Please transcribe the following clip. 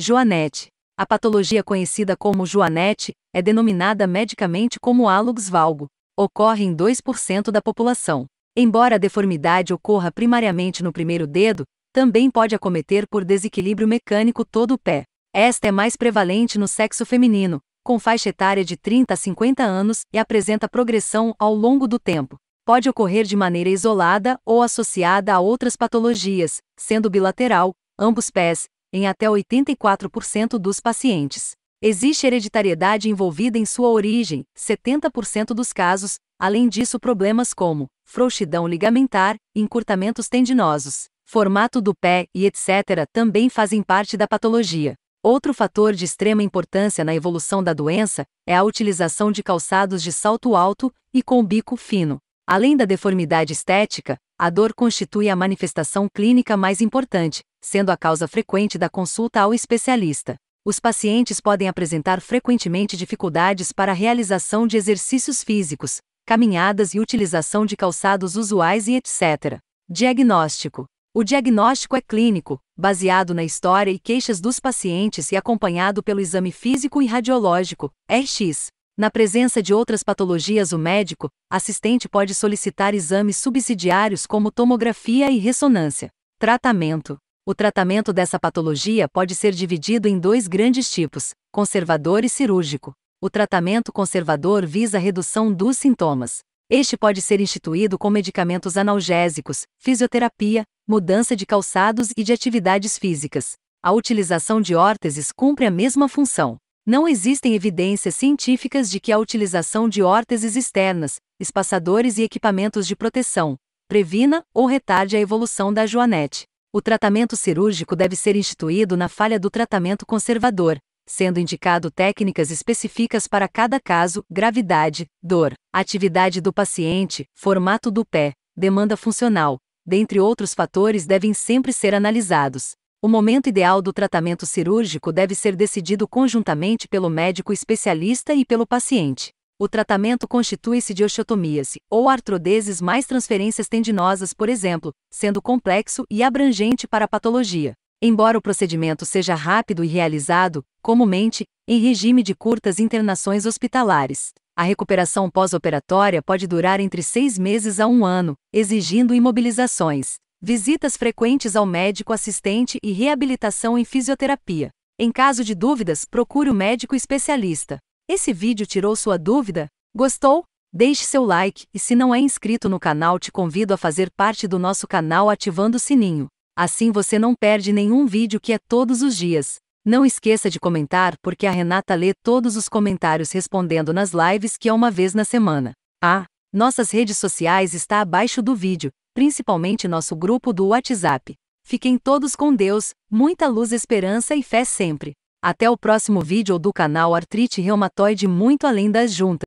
Joanete. A patologia conhecida como Joanete é denominada medicamente como hálux valgo. Ocorre em 2% da população. Embora a deformidade ocorra primariamente no primeiro dedo, também pode acometer por desequilíbrio mecânico todo o pé. Esta é mais prevalente no sexo feminino, com faixa etária de 30 a 50 anos e apresenta progressão ao longo do tempo. Pode ocorrer de maneira isolada ou associada a outras patologias, sendo bilateral, ambos pés, em até 84% dos pacientes. Existe hereditariedade envolvida em sua origem, 70% dos casos, além disso, problemas como frouxidão ligamentar, encurtamentos tendinosos, formato do pé e etc. também fazem parte da patologia. Outro fator de extrema importância na evolução da doença é a utilização de calçados de salto alto e com bico fino. Além da deformidade estética, a dor constitui a manifestação clínica mais importante, sendo a causa frequente da consulta ao especialista. Os pacientes podem apresentar frequentemente dificuldades para a realização de exercícios físicos, caminhadas e utilização de calçados usuais e etc. Diagnóstico: O diagnóstico é clínico, baseado na história e queixas dos pacientes e acompanhado pelo exame físico e radiológico, RX. Na presença de outras patologias, o médico assistente pode solicitar exames subsidiários como tomografia e ressonância. Tratamento: o tratamento dessa patologia pode ser dividido em dois grandes tipos: conservador e cirúrgico. O tratamento conservador visa a redução dos sintomas. Este pode ser instituído com medicamentos analgésicos, fisioterapia, mudança de calçados e de atividades físicas. A utilização de órteses cumpre a mesma função. Não existem evidências científicas de que a utilização de órteses externas, espaçadores e equipamentos de proteção previna ou retarde a evolução da joanete. O tratamento cirúrgico deve ser instituído na falha do tratamento conservador, sendo indicado técnicas específicas para cada caso, gravidade, dor, atividade do paciente, formato do pé, demanda funcional, dentre outros fatores devem sempre ser analisados. O momento ideal do tratamento cirúrgico deve ser decidido conjuntamente pelo médico especialista e pelo paciente o tratamento constitui-se de osteotomíase ou artrodeses mais transferências tendinosas, por exemplo, sendo complexo e abrangente para a patologia. Embora o procedimento seja rápido e realizado, comumente, em regime de curtas internações hospitalares, a recuperação pós-operatória pode durar entre seis meses a um ano, exigindo imobilizações, visitas frequentes ao médico assistente e reabilitação em fisioterapia. Em caso de dúvidas, procure o médico especialista. Esse vídeo tirou sua dúvida? Gostou? Deixe seu like e se não é inscrito no canal, te convido a fazer parte do nosso canal ativando o sininho. Assim você não perde nenhum vídeo que é todos os dias. Não esqueça de comentar porque a Renata lê todos os comentários respondendo nas lives que é uma vez na semana. Ah, nossas redes sociais está abaixo do vídeo, principalmente nosso grupo do WhatsApp. Fiquem todos com Deus, muita luz, esperança e fé sempre. Até o próximo vídeo do canal Artrite Reumatoide muito além das juntas.